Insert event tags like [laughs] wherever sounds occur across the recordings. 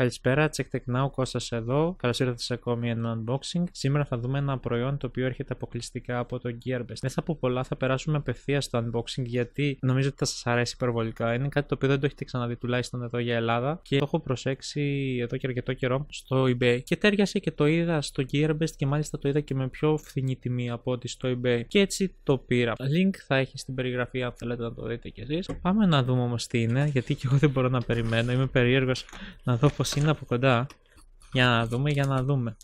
Καλησπέρα, Check Tech Now, Κώστας εδώ. Καλώς ήρθατε σε ακόμη ένα unboxing. Σήμερα θα δούμε ένα προϊόν το οποίο έρχεται αποκλειστικά από το Gearbest. Δεν θα πω πολλά, θα περάσουμε απευθείας στο unboxing γιατί νομίζω ότι θα σας αρέσει υπερβολικά. Είναι κάτι το οποίο δεν το έχετε ξαναδεί τουλάχιστον εδώ για Ελλάδα και το έχω προσέξει εδώ και αρκετό καιρό στο eBay. Και τέριασε και το είδα στο Gearbest και μάλιστα το είδα και με πιο φθηνή τιμή από ό,τι στο eBay. Και έτσι το πήρα. Link θα έχει στην περιγραφή αν θέλετε να το δείτε κι εσείς. Πάμε να δούμε όμως τι είναι γιατί και εγώ δεν μπορώ να περιμένω. Είμαι περίεργος να δω πώς είναι από κοντά. Για να δούμε, για να δούμε.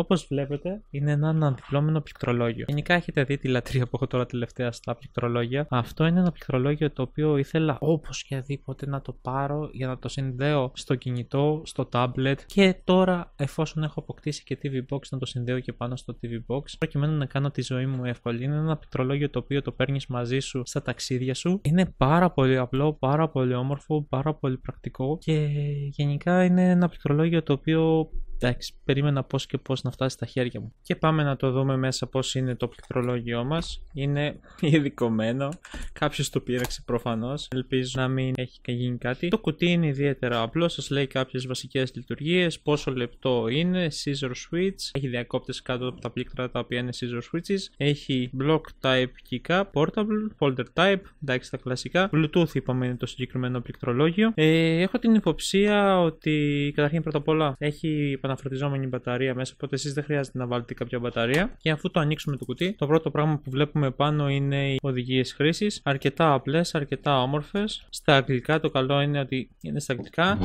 Όπως βλέπετε, είναι ένα αναδιπλώμενο πληκτρολόγιο. Γενικά έχετε δει τη λατρεία που έχω τώρα τελευταία στα πληκτρολόγια. Αυτό είναι ένα πληκτρολόγιο το οποίο ήθελα όπως και αδίποτε να το πάρω για να το συνδέω στο κινητό, στο tablet και τώρα εφόσον έχω αποκτήσει και TV Box να το συνδέω και πάνω στο TV Box προκειμένου να κάνω τη ζωή μου εύκολη. Είναι ένα πληκτρολόγιο το οποίο το παίρνεις μαζί σου στα ταξίδια σου. Είναι πάρα πολύ απλό, πάρα πολύ όμορφο, πάρα πολύ πρακτικό και γενικά είναι ένα πληκτρολόγιο το οποίο εντάξει, περίμενα πώς και πώς να φτάσει στα χέρια μου. Και πάμε να το δούμε μέσα πώς είναι το πληκτρολόγιο μας. Είναι [laughs] ειδικομένο, κάποιος το πήραξε προφανώς, ελπίζω να μην έχει γίνει κάτι. Το κουτί είναι ιδιαίτερα απλό, σας λέει κάποιες βασικές λειτουργίες, πόσο λεπτό είναι, scissor switch, έχει διακόπτες κάτω από τα πλήκτρα τα οποία είναι scissor switches, έχει block type keycap, portable, folder type, εντάξει τα κλασικά, bluetooth είπαμε είναι το συγκεκριμένο πληκτρολόγιο. Ε, έχω την υποψία ότι καταρχήν πρώτα απ' όλα έχει επαναφορτιζόμενη μπαταρία μέσα, οπότε εσείς δεν χρειάζεται να βάλετε κάποια μπαταρία. Και αφού το ανοίξουμε το κουτί, το πρώτο πράγμα που βλέπουμε πάνω είναι οι οδηγίες χρήσης. Αρκετά απλές, αρκετά όμορφες. Στα αγγλικά το καλό είναι ότι είναι στα αγγλικά.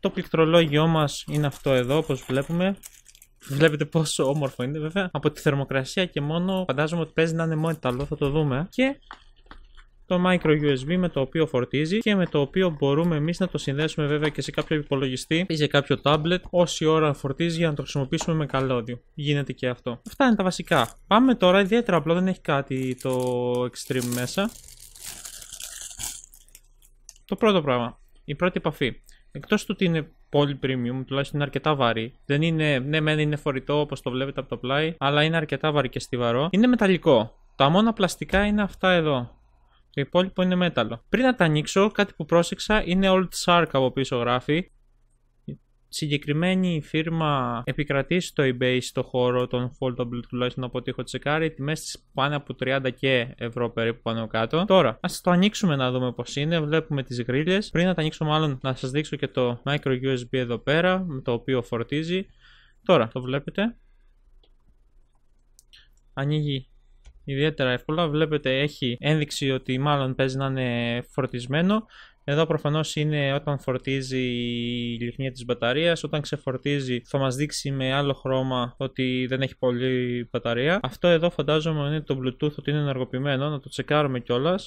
Το πληκτρολόγιο μας είναι αυτό εδώ, όπως βλέπουμε. Βλέπετε πόσο όμορφο είναι βέβαια. Από τη θερμοκρασία και μόνο φαντάζομαι ότι παίζει να είναι μόνο Ιταλό, θα το δούμε. Και το micro USB με το οποίο φορτίζει και με το οποίο μπορούμε εμείς να το συνδέσουμε βέβαια και σε κάποιο υπολογιστή ή σε κάποιο tablet όση ώρα φορτίζει για να το χρησιμοποιήσουμε με καλώδιο. Γίνεται και αυτό. Αυτά είναι τα βασικά. Πάμε τώρα ιδιαίτερα απλό, δεν έχει κάτι το extreme μέσα. Το πρώτο πράγμα, η πρώτη επαφή. Εκτός του ότι είναι πολύ premium, τουλάχιστον είναι αρκετά βαρύ. Δεν είναι, ναι, μεν είναι φορητό όπως το βλέπετε από το πλάι, αλλά είναι αρκετά βαρύ και στιβαρό. Είναι μεταλλικό. Τα μόνα πλαστικά είναι αυτά εδώ. Το υπόλοιπο είναι μέταλλο. Πριν να τα ανοίξω, κάτι που πρόσεξα είναι Old Shark από πίσω γράφει. Συγκεκριμένη φίρμα επικρατεί στο eBay στο χώρο των foldable τουλάχιστον από ό,τι έχω τσεκάρει. Τιμές της πάνε από 30 και ευρώ περίπου πάνω κάτω. Τώρα, ας το ανοίξουμε να δούμε πώς είναι. Βλέπουμε τις γκρίλε. Πριν να τα ανοίξω, μάλλον να σας δείξω και το micro USB εδώ πέρα, με το οποίο φορτίζει. Τώρα το βλέπετε. Ανοίγει ιδιαίτερα εύκολα. Βλέπετε έχει ένδειξη ότι μάλλον παίζει να είναι φορτισμένο. Εδώ προφανώς είναι όταν φορτίζει η λιχνία της μπαταρίας, όταν ξεφορτίζει θα μας δείξει με άλλο χρώμα ότι δεν έχει πολύ μπαταρία. Αυτό εδώ φαντάζομαι είναι το Bluetooth ότι είναι ενεργοποιημένο, να το τσεκάρουμε κιόλας.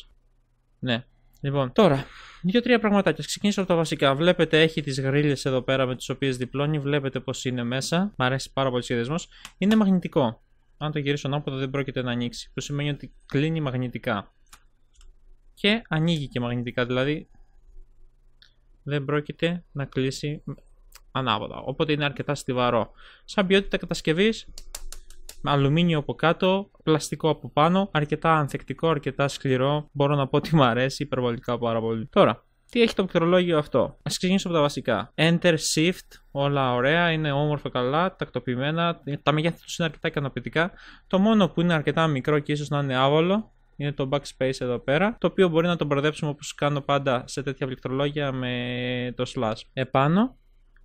Ναι, Λοιπόν, τώρα, δύο-τρία πραγματάκια. Ξεκινήσω από τα βασικά. Βλέπετε, έχει τις γρήλε εδώ πέρα με τις οποίες διπλώνει. Βλέπετε πώς είναι μέσα. Μ' αρέσει πάρα πολύ ο σχεδιασμός. Είναι μαγνητικό αν το γυρίσω ανάποδα δεν πρόκειται να ανοίξει, που σημαίνει ότι κλείνει μαγνητικά. Και ανοίγει και μαγνητικά, δηλαδή δεν πρόκειται να κλείσει ανάποδα. Οπότε είναι αρκετά στιβαρό. Σαν ποιότητα κατασκευής, αλουμίνιο από κάτω, πλαστικό από πάνω, αρκετά ανθεκτικό, αρκετά σκληρό. Μπορώ να πω ότι μου αρέσει υπερβολικά πάρα πολύ. Τώρα, τι έχει το πληκτρολόγιο αυτό. Ας ξεκινήσω από τα βασικά. Enter, Shift, όλα ωραία, είναι όμορφα καλά, τακτοποιημένα. Τα μεγέθη τους είναι αρκετά ικανοποιητικά. Το μόνο που είναι αρκετά μικρό και ίσως να είναι άβολο είναι το backspace εδώ πέρα, το οποίο μπορεί να το μπερδέψουμε όπως κάνω πάντα σε τέτοια πληκτρολόγια με το slash. Επάνω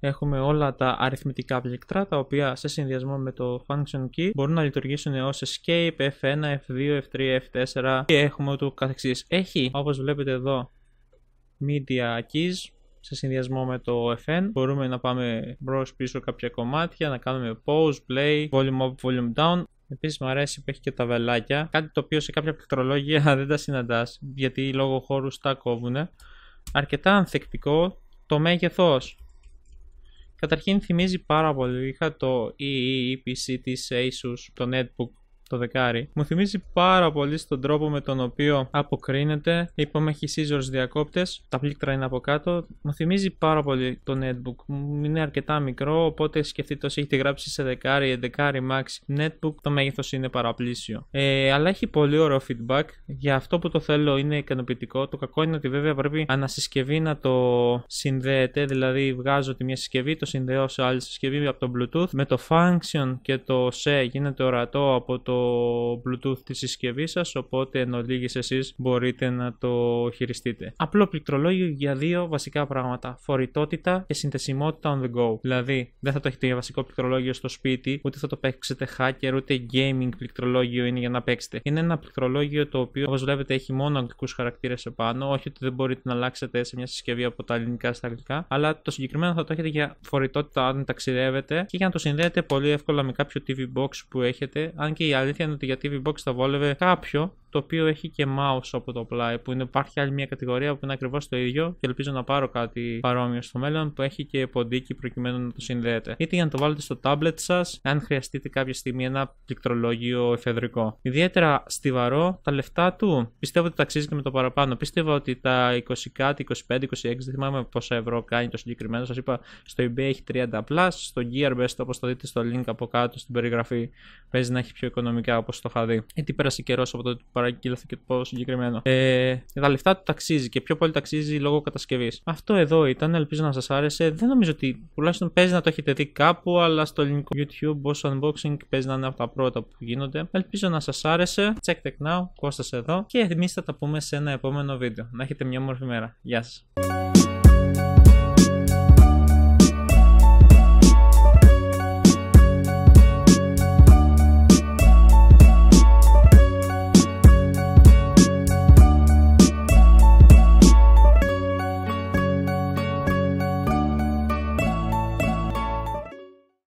έχουμε όλα τα αριθμητικά πλήκτρα, τα οποία σε συνδυασμό με το function key μπορούν να λειτουργήσουν ως escape, f1, f2, f3, f4 και έχουμε ούτω καθεξής. Έχει, όπως βλέπετε εδώ, media keys σε συνδυασμό με το FN. Μπορούμε να πάμε μπρος πίσω κάποια κομμάτια, να κάνουμε pause, play, volume up, volume down. Επίσης μου αρέσει που έχει και τα βελάκια, κάτι το οποίο σε κάποια πληκτρολόγια [laughs] δεν τα συναντάς, γιατί λόγω χώρου τα κόβουνε. Αρκετά ανθεκτικό το μέγεθος. Καταρχήν θυμίζει πάρα πολύ, είχα το EEPC e της Asus, το netbook το δεκάρι. Μου θυμίζει πάρα πολύ στον τρόπο με τον οποίο αποκρίνεται. Είπαμε έχει scissors διακόπτες. Τα πλήκτρα είναι από κάτω. Μου θυμίζει πάρα πολύ το netbook. Είναι αρκετά μικρό, οπότε σκεφτείτε όσοι έχετε γράψει σε δεκάρι, δεκάρι max netbook, το μέγεθος είναι παραπλήσιο. Ε, αλλά έχει πολύ ωραίο feedback. Για αυτό που το θέλω είναι ικανοποιητικό. Το κακό είναι ότι βέβαια πρέπει ανασυσκευή να το συνδέεται. Δηλαδή βγάζω τη μια συσκευή, το συνδέω σε άλλη συσκευή από το Bluetooth. Με το function και το σε γίνεται ορατό από το Bluetooth της συσκευής σας, οπότε εν ολίγης εσείς μπορείτε να το χειριστείτε. Απλό πληκτρολόγιο για δύο βασικά πράγματα, φορητότητα και συνθεσιμότητα on the go. Δηλαδή, δεν θα το έχετε για βασικό πληκτρολόγιο στο σπίτι, ούτε θα το παίξετε hacker, ούτε gaming πληκτρολόγιο είναι για να παίξετε. Είναι ένα πληκτρολόγιο το οποίο, όπως βλέπετε, έχει μόνο αγγλικούς χαρακτήρες επάνω. Όχι ότι δεν μπορείτε να αλλάξετε σε μια συσκευή από τα ελληνικά στα αγγλικά, αλλά το συγκεκριμένο θα το έχετε για φορητότητα αν ταξιδεύετε και για να το συνδέετε πολύ εύκολα με κάποιο TV box που έχετε, αν και οι αλήθεια είναι ότι για TV box θα βόλευε κάποιο το οποίο έχει και mouse από το πλάι, που είναι, υπάρχει άλλη μια κατηγορία που είναι ακριβώς το ίδιο και ελπίζω να πάρω κάτι παρόμοιο στο μέλλον που έχει και ποντίκι προκειμένου να το συνδέετε. Είτε για να το βάλετε στο tablet σας, αν χρειαστείτε κάποια στιγμή ένα πληκτρολόγιο εφεδρικό. Ιδιαίτερα στιβαρό, τα λεφτά του πιστεύω ότι ταξίζει και με το παραπάνω. Πίστευα ότι τα 20 κάτι, 25, 26, δεν θυμάμαι πόσα ευρώ κάνει το συγκεκριμένο. Σας είπα στο eBay έχει 30 plus, στο Gearbest όπως το δείτε στο link από κάτω στην περιγραφή παίζει να έχει πιο οικονομικά όπως το είχα δει. Γιατί πέρασε καιρός από το παραγγείλαθε και το συγκεκριμένο. Ε, τα λεφτά του ταξίζει και πιο πολύ ταξίζει λόγω κατασκευής. Αυτό εδώ ήταν, ελπίζω να σας άρεσε. Δεν νομίζω ότι τουλάχιστον παίζει να το έχετε δει κάπου, αλλά στο ελληνικό YouTube ως unboxing παίζει να είναι από τα πρώτα που γίνονται. Ελπίζω να σας άρεσε. Check tech now, κόστα εδώ και εμείς θα τα πούμε σε ένα επόμενο βίντεο. Να έχετε μια όμορφη μέρα. Γεια σας.